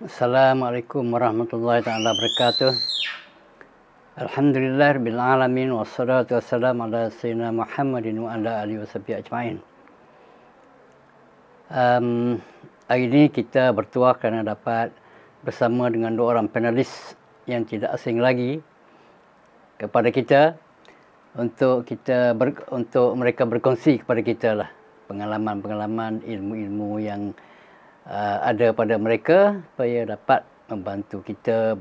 Assalamualaikum warahmatullahi taala wabarakatuh. Alhamdulillah rabbil alamin wassalatu wassalamu ala sayyidina Muhammadin wa ala alihi wasahbihi ajmain. Um, hari ini kita bertuah kerana dapat bersama dengan dua orang panelis yang tidak asing lagi kepada kita untuk kita ber, untuk mereka berkongsi kepada kita lah pengalaman-pengalaman ilmu-ilmu yang uh, ada pada mereka supaya dapat membantu kita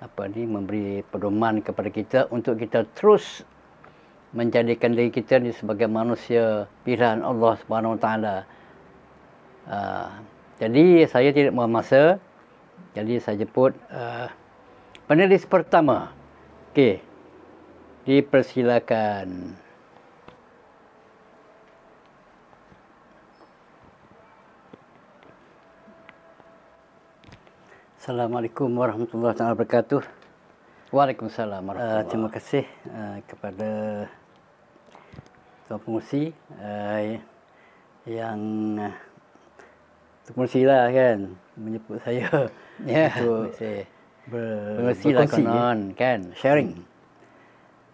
apa ni memberi pedoman kepada kita untuk kita terus menjadikan diri kita ni sebagai manusia pilihan Allah Subhanahu Wa Taala. Uh, jadi saya tidak mahu masa. Jadi saya jemput uh, penulis pertama. Okey. Dipersilakan. Assalamualaikum warahmatullahi wabarakatuh. Waalaikumsalam ah, warahmatullahi. terima kasih ah, kepada Tuan Pengerusi ah, yang uh, Tuan Pengerusi lah kan menyebut saya yeah. untuk lah ya. konon kan sharing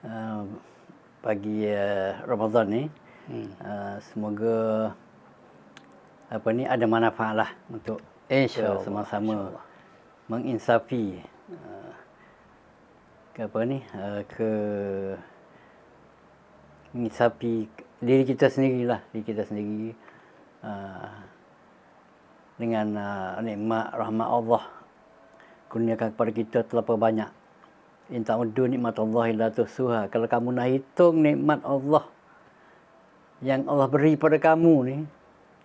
hmm. uh, pagi Ramadan ni hmm. semoga apa ni ada manfaat lah untuk insya-Allah sama-sama insya allah sama sama insya menginsafi eh, ke apa ni eh, ke menginsafi diri kita sendirilah diri kita sendiri eh, dengan nikmat rahmat Allah kurniakan kepada kita terlalu banyak in ta'uddu nikmat Allah illa tuhsuha kalau kamu nak hitung nikmat Allah yang Allah beri pada kamu ni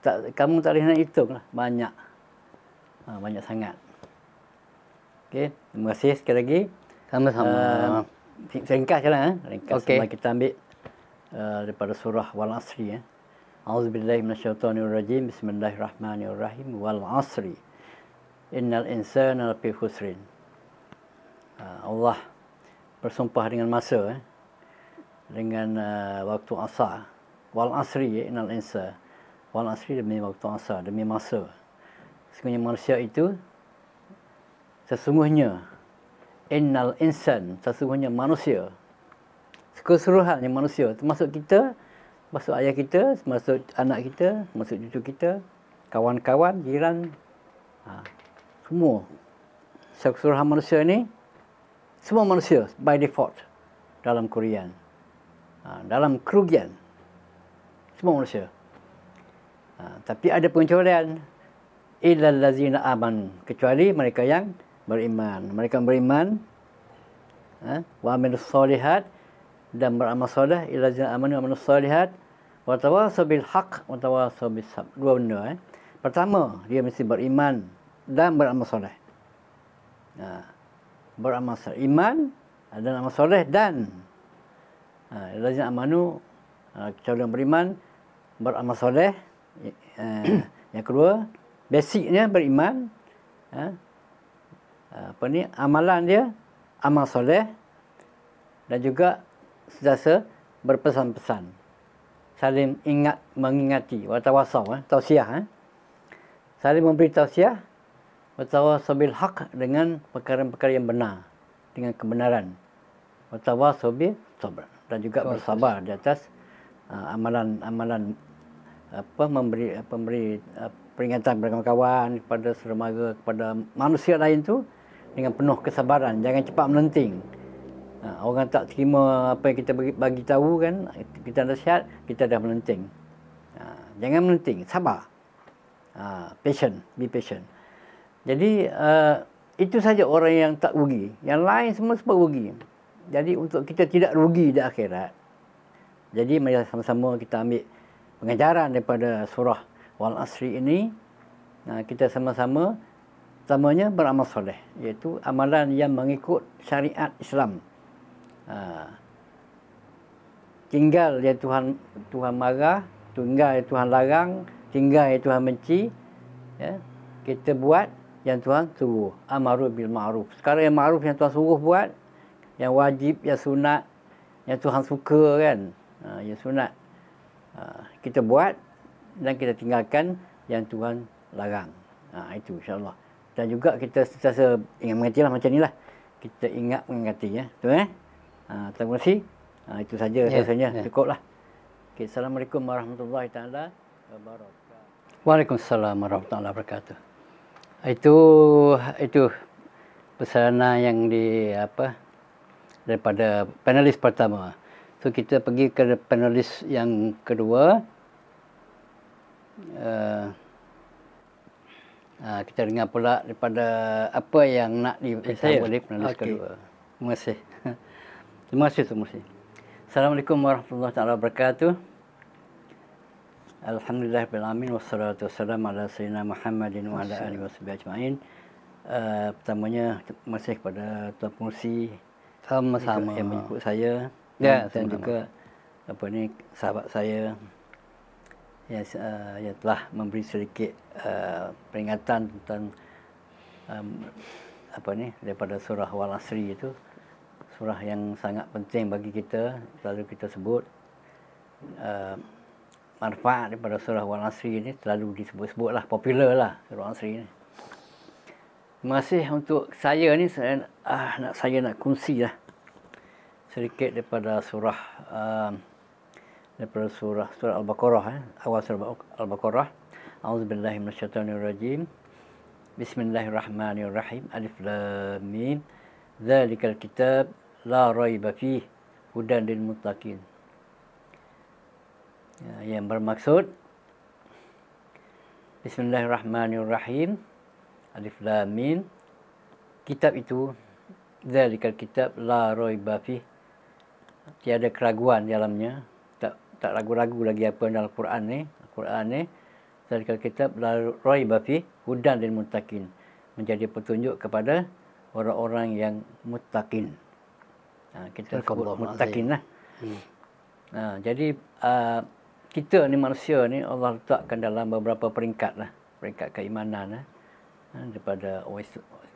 tak, kamu tak boleh nak hitung lah banyak ah, banyak sangat Okey, terima kasih sekali lagi. Sama-sama. Uh, ringkas jelah eh. Ringkas sama kita ambil uh, daripada surah Wal Asri eh. Auzubillahi minasyaitonir Bismillahirrahmanirrahim. Wal Asri. Innal insana lafi khusrin. Uh, Allah bersumpah dengan masa eh. Dengan uh, waktu asar. Wal Asri eh. innal insa. Wal Asri demi waktu asar, demi masa. Sekiranya manusia itu sesungguhnya innal insan sesungguhnya manusia keseluruhannya manusia termasuk kita termasuk ayah kita termasuk anak kita termasuk cucu kita kawan-kawan jiran ha, semua keseluruhan manusia ni semua manusia by default dalam Korean ha, dalam kerugian semua manusia ha, tapi ada pengecualian illal lazina aman kecuali mereka yang beriman. Mereka beriman. Ha? Wa amin salihat. Dan beramal salih. Ila jina amanu amanu salihat. Wa tawasa bil haq. Wa tawasa bil sab. Dua benda. Eh. Pertama, dia mesti beriman. Dan beramal salih. Ha. Beramal salih. Iman. Dan amal salih. Dan. Ha. Ila jina amanu. Kita ha, boleh beriman. Beramal salih. Eh, yang kedua, basicnya beriman. Ha apa ni amalan dia amal soleh dan juga sentiasa berpesan-pesan saling ingat mengingati watawasau eh, tausiah eh. saling memberi tausiah watawasau bil haq dengan perkara-perkara yang benar dengan kebenaran watawasau bil sabar dan juga Kau bersabar di atas uh, amalan-amalan apa memberi pemberi uh, peringatan kepada kawan kepada saudara kepada manusia lain tu dengan penuh kesabaran jangan cepat melenting ha, orang tak terima apa yang kita bagi, bagi tahu kan kita nasihat kita dah melenting ha, jangan melenting sabar ha, patient be patient jadi uh, itu saja orang yang tak rugi yang lain semua semua rugi jadi untuk kita tidak rugi di akhirat jadi mari sama-sama kita ambil pengajaran daripada surah wal asri ini ha, kita sama-sama Pertamanya beramal soleh iaitu amalan yang mengikut syariat Islam. Ha. Tinggal yang Tuhan Tuhan marah, tinggal yang Tuhan larang, tinggal yang Tuhan menci. Ya. Kita buat yang Tuhan suruh. Amaru bil ma'ruf. Sekarang yang ma'ruf yang Tuhan suruh buat, yang wajib, yang sunat, yang Tuhan suka kan. Ha, yang sunat. Ha, kita buat dan kita tinggalkan yang Tuhan larang. Ha, itu insyaAllah dan juga kita sentiasa ingat mengerti lah macam inilah kita ingat mengerti ya tu eh ha, terima kasih ha, itu saja yeah. rasanya yeah. cukup lah okay, assalamualaikum warahmatullahi taala wabarakatuh Waalaikumsalam warahmatullahi wabarakatuh. Itu itu pesanan yang di apa daripada panelis pertama. So kita pergi ke panelis yang kedua. Uh, Ah, kita dengar pula daripada apa yang nak eh, disampaikan oleh penulis okay. kedua. Terima kasih. Terima kasih semua. Assalamualaikum warahmatullahi taala wabarakatuh. Alhamdulillah bil amin wassalatu wassalamu ala sayyidina Muhammadin wa ala alihi wasahbihi ajmain. Uh, pertamanya terima kasih kepada tuan pengerusi sama-sama yang menyambut saya ya, dan sama -sama. juga apa ni sahabat saya yang, uh, yang telah memberi sedikit uh, peringatan tentang um, apa ni daripada surah Wal Asri itu surah yang sangat penting bagi kita selalu kita sebut uh, manfaat daripada surah Wal Asri ini selalu disebut-sebut lah popular lah surah Al Asri ini terima kasih untuk saya ni saya nak, ah, nak saya nak kunci lah sedikit daripada surah uh, daripada surah surah Al-Baqarah eh? awal surah Al-Baqarah A'udzubillahi minasyaitonirrajim Bismillahirrahmanirrahim Alif Lam Mim Dzalikal kitab la raiba fih hudan lil muttaqin ya, yang bermaksud Bismillahirrahmanirrahim Alif Lam Mim kitab itu dzalikal kitab la raiba fih tiada keraguan dalamnya tak ragu-ragu lagi apa dalam Al-Quran ni. Al-Quran ni, dalam kitab, la Rai Bafi, Hudan dan Mutakin. Menjadi petunjuk kepada orang-orang yang mutakin. Ha, kita sebut mutakin lah. Hmm. Ha, jadi, uh, kita ni manusia ni Allah letakkan dalam beberapa peringkat lah. Peringkat keimanan lah. Ha, daripada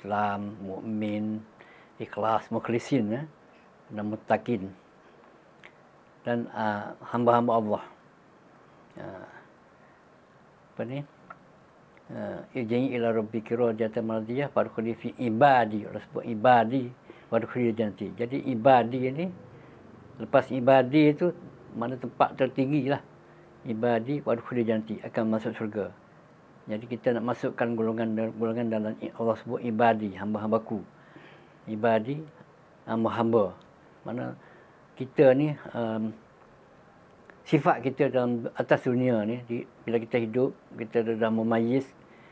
Islam, mukmin, ikhlas, mukhlisin lah. Dan mutakin dan ah, hamba-hamba uh, Allah. Uh, apa ni? Ijeni ya, ila rabbi kiro jata maradiyah padukhuni fi ibadi. Orang sebut ibadi padukhuni janti. Jadi ibadi ni, lepas ibadi itu mana tempat tertinggi lah. Ibadi padukhuni janti akan masuk syurga. Jadi kita nak masukkan golongan golongan dalam Allah sebut ibadi, hamba-hambaku. Ibadi, hamba-hamba. Mana kita ni um, sifat kita dalam atas dunia ni di, bila kita hidup kita dah memayis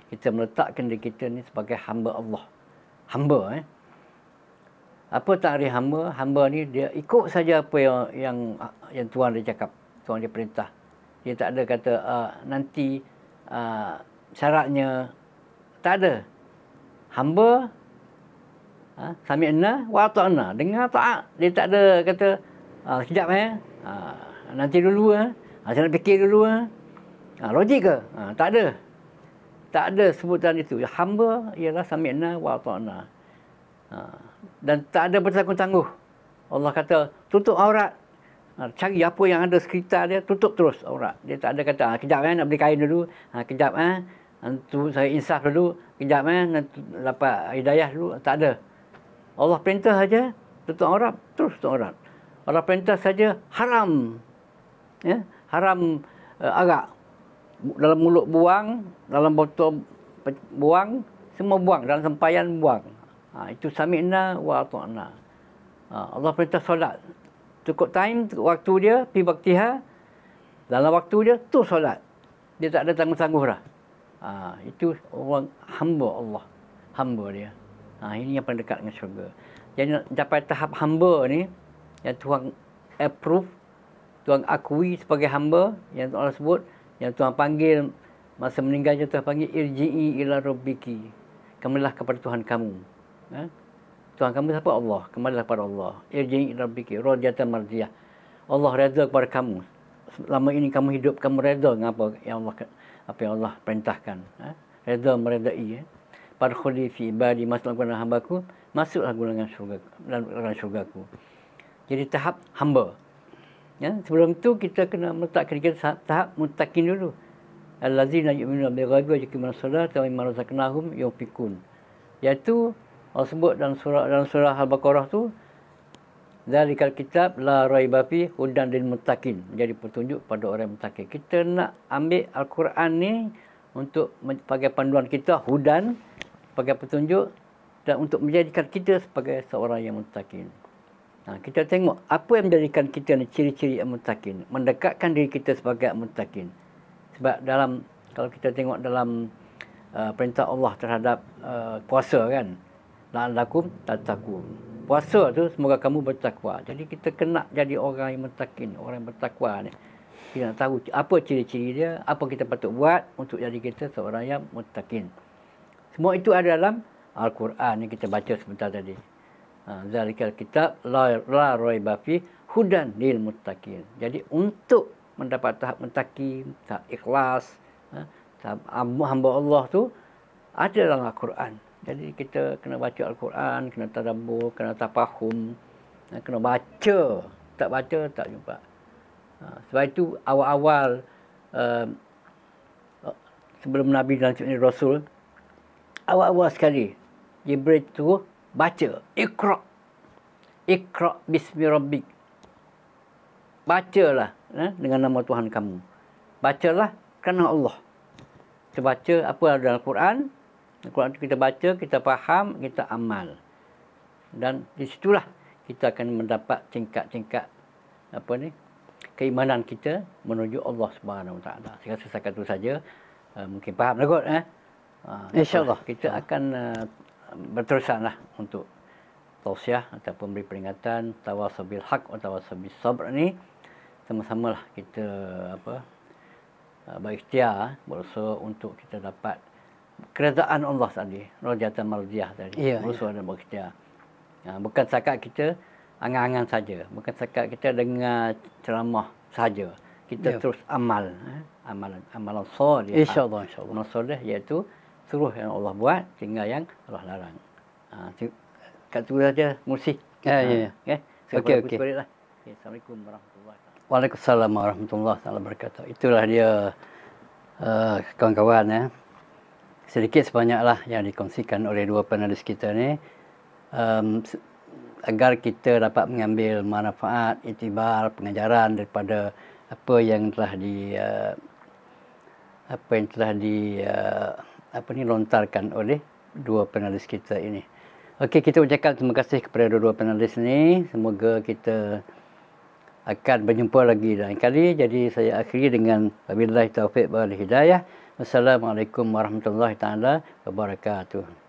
kita meletakkan diri kita ni sebagai hamba Allah hamba eh apa ada hamba hamba ni dia ikut saja apa yang yang yang tuan dia cakap tuan dia perintah dia tak ada kata uh, nanti uh, syaratnya tak ada hamba ha, sami'na wa ta'na dengar taat dia tak ada kata Ah, ha, sekejap eh. Ha, nanti dulu eh. Ha, saya nak fikir dulu eh. Ha, logik ke? Ha, tak ada. Tak ada sebutan itu. Ya, hamba ialah sami'na wa ta'na. Ha, dan tak ada bertanggung-tanggung. Allah kata, tutup aurat. Ha, cari apa yang ada sekitar dia, tutup terus aurat. Dia tak ada kata, ha, kejap eh, nak beli kain dulu. Ha, kejap eh. Nanti saya insaf dulu. Kejap eh, nanti dapat hidayah dulu. Tak ada. Allah perintah saja, tutup aurat, terus tutup aurat. Kalau perintah saja haram. Ya, haram uh, agak dalam mulut buang, dalam botol buang, semua buang, dalam sempayan buang. Ha, itu sami'na wa ata'na. Ha, Allah perintah solat. Cukup time, waktu dia, pi baktiha. Dalam waktu dia, tu solat. Dia tak ada tangguh-tangguh lah. Ha, itu orang hamba Allah. Hamba dia. Ha, ini yang paling dekat dengan syurga. Jadi, capai tahap hamba ni, yang Tuhan approve, Tuhan akui sebagai hamba yang Tuhan sebut, yang Tuhan panggil masa meninggal meninggalnya Tuhan panggil irji'i ila rabbiki. Kembalilah kepada Tuhan kamu. Ha? Tuhan kamu siapa? Allah. Kembalilah kepada Allah. Irji'i ila rabbiki. Rodiyatan mardiyah. Allah reda kepada kamu. Selama ini kamu hidup, kamu reda dengan apa yang Allah, apa yang Allah perintahkan. Ha? Reda meredai. Ya? Parkhuli fi ibadi masuklah ke dalam hambaku. Masuklah ke dalam syurga, dalam syurga ku jadi tahap hamba. Ya, sebelum tu kita kena meletakkan kita tahap mutakin dulu. Allazina yu'minuna bil ghaibi wa yuqimuna sholata wa mimma razaqnahum pikun. Iaitu Allah sebut dalam surah dalam surah Al-Baqarah tu dari Zalikal kitab la raiba fi hudan lil muttaqin. Jadi petunjuk pada orang muttaqin. Kita nak ambil al-Quran ni untuk sebagai panduan kita hudan sebagai petunjuk dan untuk menjadikan kita sebagai seorang yang muttaqin. Ha, kita tengok apa yang menjadikan kita ni ciri-ciri mutakin, mendekatkan diri kita sebagai mutakin. Sebab dalam kalau kita tengok dalam uh, perintah Allah terhadap uh, puasa kan, alaikum tataku. Puasa tu semoga kamu bertakwa. Jadi kita kena jadi orang yang mutakin, orang yang bertakwa ni. Kita nak tahu apa ciri-ciri dia, apa kita patut buat untuk jadi kita seorang yang mutakin. Semua itu ada dalam Al-Quran yang kita baca sebentar tadi. Ha, zalikal kitab la la raiba fi hudan lil muttaqin jadi untuk mendapat tahap mentaki tahap ikhlas ha, tahap hamba Allah tu ada dalam al-Quran jadi kita kena baca al-Quran kena tadabbur kena tafahum ha, kena baca tak baca tak jumpa sebab itu awal-awal um, sebelum Nabi dan Rasul awal-awal sekali Jibril tu baca ikra ikra bismi rabbik bacalah eh, dengan nama Tuhan kamu bacalah kerana Allah kita baca apa ada dalam Quran Quran itu kita baca kita faham kita amal dan di situlah kita akan mendapat cengkak-cengkak apa ni keimanan kita menuju Allah Subhanahu Wa Taala. Saya rasa itu saja uh, mungkin faham lah kot eh. Uh, InsyaAllah. Kita akan uh, Berterusanlah untuk tausiah atau pemberi peringatan tawasul hak atau tawasul sabr ni sama-sama lah kita apa uh, berikhtiar eh, berusaha untuk kita dapat kerajaan Allah tadi radiyat marziah tadi yeah, berusaha yeah. dan berikhtiar ha, bukan sekak kita angan-angan saja bukan sekak kita dengar ceramah saja kita yeah. terus amal eh? amalan amalan soleh insyaallah insyaallah soleh iaitu terus yang Allah buat tinggal yang Allah larang. Ah ha, kat situ saja musik. Ya ya. ya. Ha, ya. Okey. Okey lah. okey. Assalamualaikum warahmatullahi wabarakatuh. Waalaikumsalam warahmatullahi wabarakatuh. Itulah dia uh, kawan-kawan ya. Sedikit sebanyaklah yang dikongsikan oleh dua panelis kita ni um, agar kita dapat mengambil manfaat itibar pengajaran daripada apa yang telah di uh, apa yang telah di uh, apa ni lontarkan oleh dua panelis kita ini. Okey, kita ucapkan terima kasih kepada dua-dua panelis ini. Semoga kita akan berjumpa lagi lain kali. Jadi saya akhiri dengan wabillahi taufik wal hidayah. Wassalamualaikum warahmatullahi taala wabarakatuh.